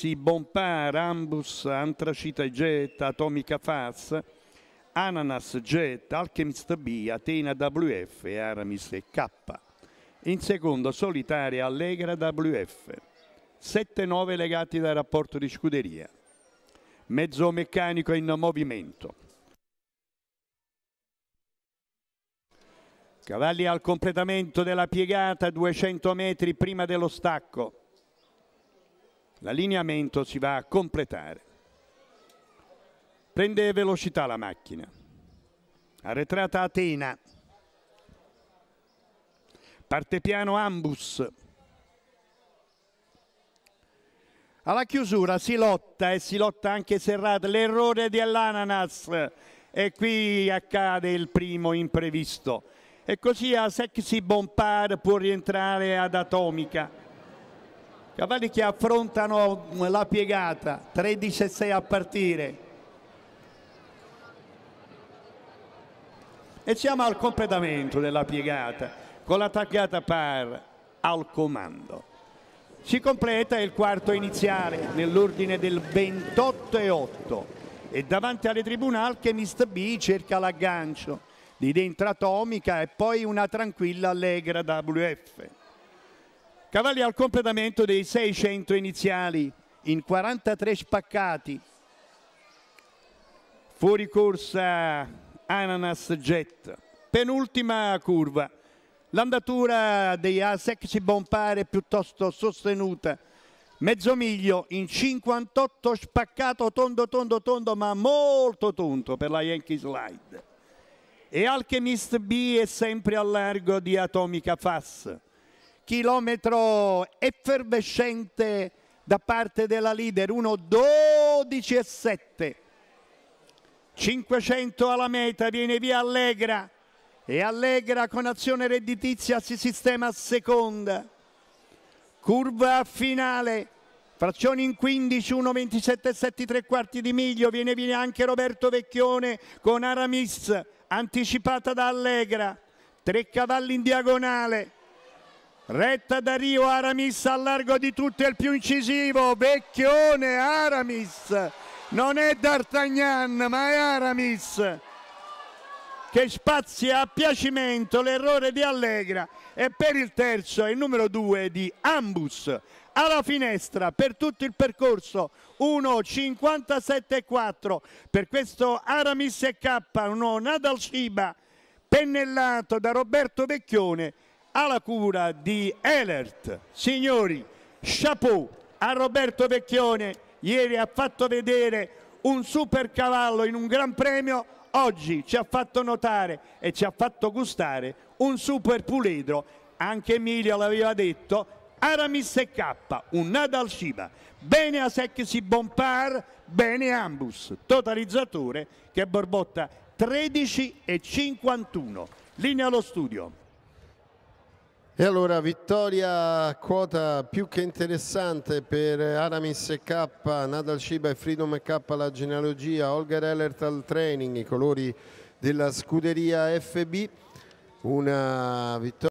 Pizzi, Bompà, Rambus, Antracita e Jet, Atomica Faz, Ananas Jet, Alchemist B, Atena WF Aramis e K. In secondo solitaria Allegra WF. 7-9 legati dal rapporto di scuderia. Mezzo meccanico in movimento. Cavalli al completamento della piegata 200 metri prima dello stacco. L'allineamento si va a completare. Prende velocità la macchina. Arretrata Atena. Parte piano Ambus. Alla chiusura si lotta e si lotta anche Serrat. L'errore dell'ananas e qui accade il primo imprevisto. E così a Sexy Bompard può rientrare ad Atomica. Cavalli che affrontano eh, la piegata, 13-6 a partire. E siamo al completamento della piegata, con l'attaccata par al comando. Si completa il quarto iniziale nell'ordine del 28 8 e davanti alle tribune Alchemist B cerca l'aggancio di dentro atomica e poi una tranquilla allegra WF. Cavalli al completamento dei 600 iniziali in 43 spaccati. Fuori corsa Ananas Jet. Penultima curva. L'andatura dei ASEC si bompare piuttosto sostenuta. Mezzo miglio in 58 spaccato tondo tondo tondo ma molto tondo per la Yankee Slide. E Alchemist B è sempre al largo di Atomica Fass chilometro effervescente da parte della leader 1.12 e 7 500 alla meta viene via Allegra e Allegra con azione redditizia si sistema a seconda curva finale Frazioni in 15, 1,27 7 3 quarti di miglio, viene via anche Roberto Vecchione con Aramis, anticipata da Allegra, tre cavalli in diagonale, Retta da Rio, Aramis al largo di tutto il più incisivo, vecchione Aramis, non è D'Artagnan ma è Aramis che spazia a piacimento l'errore di Allegra e per il terzo è il numero due di Ambus alla finestra per tutto il percorso 1.57.4 per questo Aramis e K uno Nadal Shiba pennellato da Roberto Vecchione alla cura di Elert. Signori, chapeau a Roberto Vecchione, ieri ha fatto vedere un super cavallo in un gran premio, oggi ci ha fatto notare e ci ha fatto gustare un super puledro, anche Emilio l'aveva detto, Aramis e K, un Nadal Shiba, bene a Secchi Bompar, bene Ambus, totalizzatore che borbotta 13 e 51. Linea allo studio. E allora vittoria quota più che interessante per Aramis K, Nadal Shiba e Freedom K alla genealogia, Olga Ellert al training, i colori della scuderia FB. Una vittoria